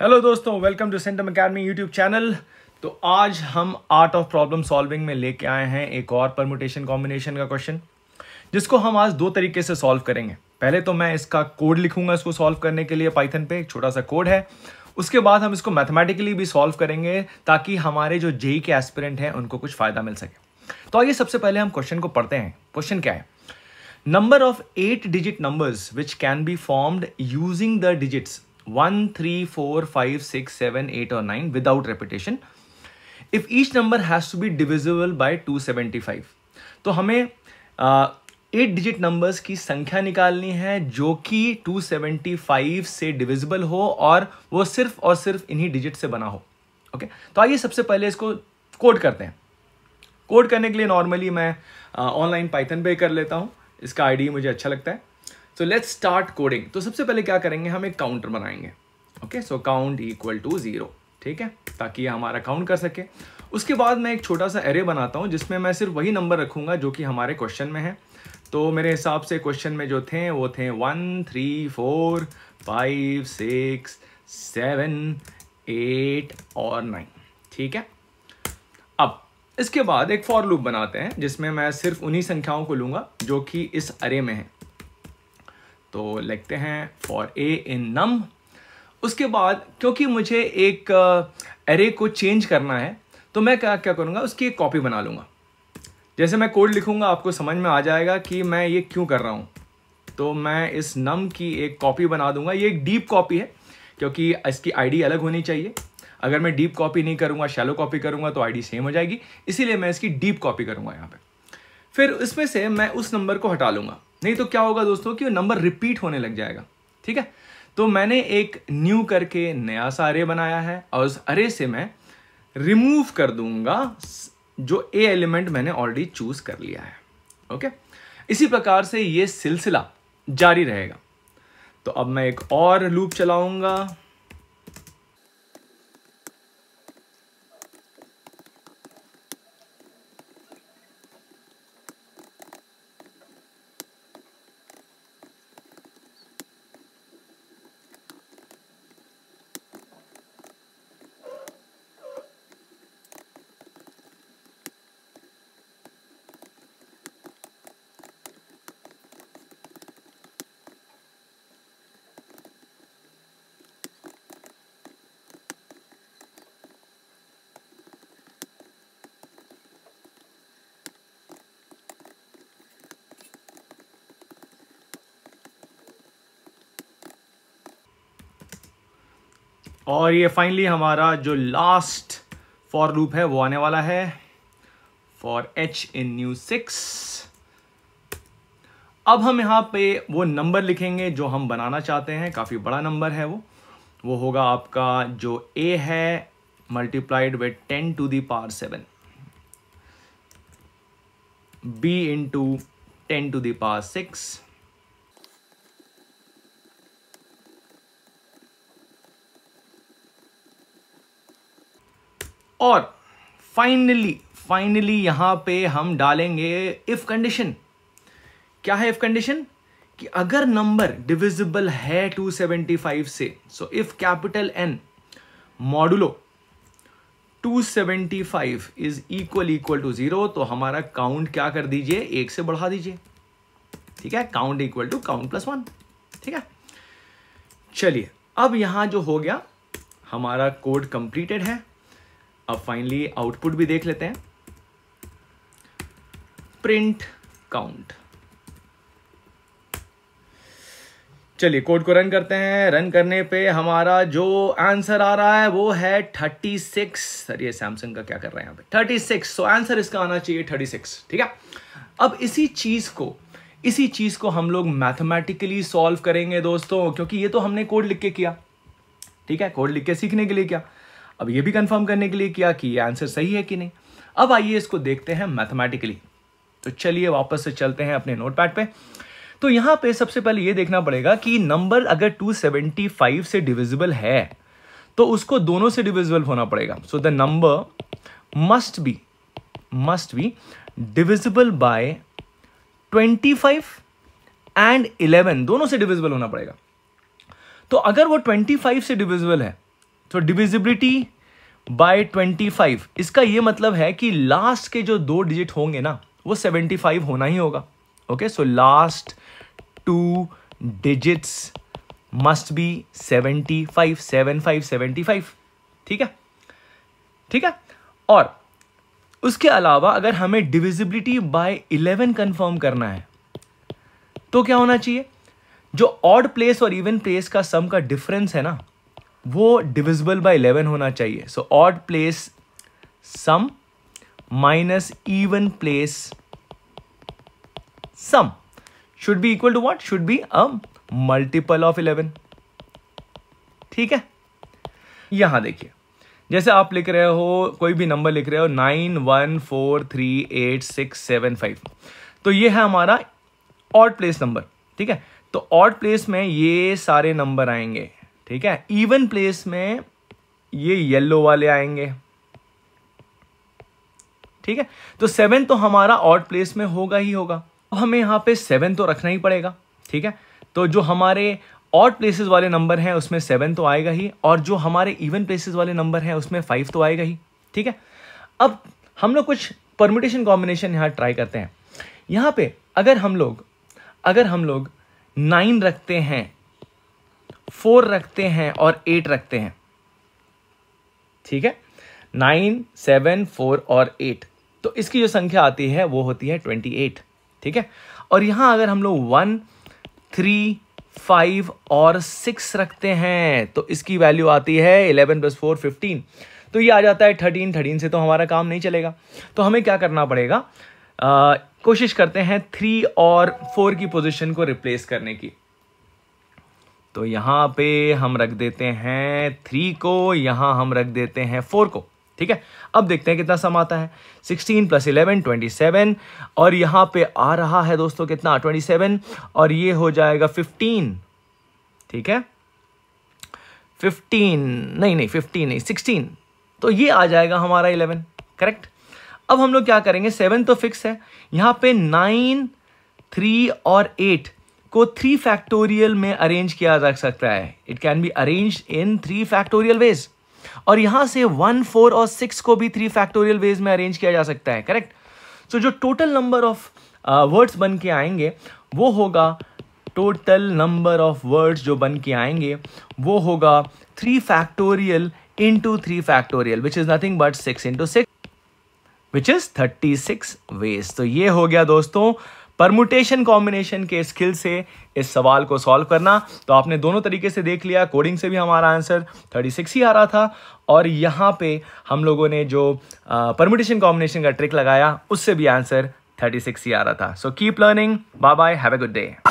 Hello दोस्तों welcome to Centum academy YouTube channel तो आज हम आर्ट ऑफ प्रॉब्लम सॉल्विंग में लेके आए हैं एक और परमुटेशन कॉम्बिनेशन का क्वेश्चन जिसको हम आज दो तरीके से सॉल्व करेंगे पहले तो मैं इसका कोड लिखूंगा इसको सॉल्व करने के लिए पाइथन पे एक छोटा सा कोड है उसके बाद हम इसको मैथमेटिकली भी सॉल्व करेंगे ताकि हमारे जो जेई के एस्पिरेंट हैं उनको कुछ फ़ायदा मिल सके तो आइए सबसे पहले हम क्वेश्चन को पढ़ते हैं क्वेश्चन क्या है number of eight digit numbers which can be formed using the digits 1, 3, 4, 5, 6, 7, 8 or 9 without repetition. If each number has to be divisible by 275. तो हमें एट डिजिट नंबर्स की संख्या निकालनी है जो कि 275 से डिविजिबल हो और वो सिर्फ और सिर्फ इन्हीं डिजिट से बना हो ओके okay? तो आइए सबसे पहले इसको कोड करते हैं कोड करने के लिए नॉर्मली मैं ऑनलाइन पाइथन पे कर लेता हूँ इसका आईडी मुझे अच्छा लगता है सो लेट्स स्टार्ट कोडिंग तो सबसे पहले क्या करेंगे हम एक काउंटर बनाएंगे okay so count equal to zero ठीक है ताकि ये हमारा काउंट कर सके उसके बाद मैं एक छोटा सा एरे बनाता हूँ जिसमें मैं सिर्फ वही नंबर रखूंगा जो कि हमारे क्वेश्चन में है तो मेरे हिसाब से क्वेश्चन में जो थे वो थे one three four five six seven eight और नाइन ठीक है अब इसके बाद एक फॉर लूप बनाते हैं जिसमें मैं सिर्फ उन्हीं संख्याओं को लूंगा जो कि इस अरे में है तो लिखते हैं फॉर ए इन नम उसके बाद क्योंकि मुझे एक एरे uh, को चेंज करना है तो मैं क्या क्या करूँगा उसकी एक कॉपी बना लूँगा जैसे मैं कोड लिखूँगा आपको समझ में आ जाएगा कि मैं ये क्यों कर रहा हूँ तो मैं इस नम की एक कॉपी बना दूंगा ये एक डीप कॉपी है क्योंकि इसकी आईडी अलग होनी चाहिए अगर मैं डीप कॉपी नहीं करूँगा शैलो कॉपी करूँगा तो आईडी सेम हो जाएगी इसीलिए मैं इसकी डीप कॉपी करूँगा यहाँ पर फिर उसमें से मैं उस नंबर को हटा लूँगा नहीं तो क्या होगा दोस्तों कि वो नंबर रिपीट होने लग जाएगा ठीक है तो मैंने एक न्यू करके नया सा अरे बनाया है और उस अरे से मैं रिमूव कर दूंगा जो ए एलिमेंट मैंने ऑलरेडी चूज कर लिया है ओके इसी प्रकार से ये सिलसिला जारी रहेगा तो अब मैं एक और लूप चलाऊंगा और ये फाइनली हमारा जो लास्ट फॉर लूप है वो आने वाला है for H in new six अब हम यहां पे वो नंबर लिखेंगे जो हम बनाना चाहते हैं काफ़ी बड़ा नंबर है वो वो होगा आपका जो ए है multiplied with ten to the power seven B into ten to the power six और फाइनली फाइनली यहां पे हम डालेंगे इफ़ कंडीशन क्या है इफ़ कंडीशन कि अगर नंबर डिविजिबल है 275 से so if capital N modulo 275 is equal equal to zero तो हमारा काउंट क्या कर दीजिए एक से बढ़ा दीजिए ठीक है count equal to count plus one ठीक है चलिए अब यहां जो हो गया हमारा कोड कंप्लीटेड है अब फाइनली आउटपुट भी देख लेते हैं प्रिंट काउंट चलिए कोड को रन करते हैं रन करने पे हमारा जो आंसर आ रहा है वो है थर्टी सिक्स सर ये सैमसंग का क्या कर रहा है यहां पे थर्टी सिक्स सो आंसर इसका आना चाहिए थर्टी सिक्स ठीक है अब इसी चीज़ को इसी चीज़ को हम लोग मैथमेटिकली सॉल्व करेंगे दोस्तों क्योंकि ये तो हमने कोड लिख के किया ठीक है कोड लिख के सीखने के लिए क्या अब ये भी कंफर्म करने के लिए किया कि ये आंसर सही है कि नहीं अब आइए इसको देखते हैं मैथमेटिकली तो चलिए वापस से चलते हैं अपने नोट पैड पर तो यहां पे सबसे पहले ये देखना पड़ेगा कि नंबर अगर 275 से डिविजिबल है तो उसको दोनों से डिविजिबल होना पड़ेगा so the number must be must be divisible by 25 and 11 दोनों से डिविजिबल होना पड़ेगा तो अगर वो 25 से डिविजिबल है तो डिविजिबिलिटी बाय 25 इसका ये मतलब है कि लास्ट के जो दो डिजिट होंगे ना वो 75 होना ही होगा okay so last two digits must be 75 seventy five ठीक है ठीक है और उसके अलावा अगर हमें डिविजिबिलिटी बाय 11 कंफर्म करना है तो क्या होना चाहिए जो ऑड प्लेस और इवन प्लेस का सम का डिफरेंस है ना वो डिविजिबल बाय इलेवन होना चाहिए so odd place sum minus even place sum should be equal to what should be a multiple of 11 ठीक है यहां देखिए जैसे आप लिख रहे हो कोई भी नंबर लिख रहे हो nine one four three eight six seven five तो ये है हमारा ऑड प्लेस नंबर ठीक है तो ऑड प्लेस में ये सारे नंबर आएंगे ठीक है इवन प्लेस में ये येलो वाले आएंगे ठीक है तो सेवन तो हमारा ऑट प्लेस में होगा ही होगा तो हमें यहां पे सेवन तो रखना ही पड़ेगा ठीक है तो जो हमारे ऑट प्लेसेस वाले नंबर हैं उसमें सेवन तो आएगा ही और जो हमारे इवन प्लेसेस वाले नंबर हैं उसमें फाइव तो आएगा ही ठीक है अब हम लोग कुछ परमिटेशन कॉम्बिनेशन यहां ट्राई करते हैं यहां पे अगर हम लोग अगर हम लोग नाइन रखते हैं फोर रखते हैं और एट रखते हैं ठीक है नाइन सेवन फोर और एट तो इसकी जो संख्या आती है वो होती है ट्वेंटी एट ठीक है और यहां अगर हम लोग वन थ्री फाइव और सिक्स रखते हैं तो इसकी वैल्यू आती है इलेवन प्लस फोर फिफ्टीन तो ये आ जाता है थर्टीन थर्टीन से तो हमारा काम नहीं चलेगा तो हमें क्या करना पड़ेगा आ, कोशिश करते हैं थ्री और फोर की पोजीशन को रिप्लेस करने की तो यहां पे हम रख देते हैं थ्री को यहां हम रख देते हैं फोर को ठीक है अब देखते हैं कितना सम आता है sixteen plus eleven twenty seven और यहां पे आ रहा है दोस्तों कितना ट्वेंटी सेवन और ये हो जाएगा फिफ्टीन ठीक है फिफ्टीन नहीं नहीं फिफ्टीन नहीं सिक्सटीन तो ये आ जाएगा हमारा इलेवन करेक्ट अब हम लोग क्या करेंगे सेवन तो फिक्स है यहां पे नाइन थ्री और एट को थ्री फैक्टोरियल में अरेंज किया जा सकता है it can be arrange in three factorial ways और यहां से वन फोर और सिक्स को भी थ्री फैक्टोरियल वेज में अरेंज किया जा सकता है करेक्ट सो so, जो टोटल नंबर ऑफ वर्ड्स बन के आएंगे वो होगा टोटल नंबर ऑफ वर्ड्स जो बन के आएंगे वो होगा three factorial into three factorial which is nothing but six into six which is thirty six ways तो ये हो गया दोस्तों परमुटेशन कॉम्बिनेशन के स्किल से इस सवाल को सॉल्व करना तो आपने दोनों तरीके से देख लिया कोडिंग से भी हमारा आंसर 36 ही आ रहा था और यहाँ पे हम लोगों ने जो परमुटेशन कॉम्बिनेशन का ट्रिक लगाया उससे भी आंसर 36 ही आ रहा था so keep learning bye bye have a good day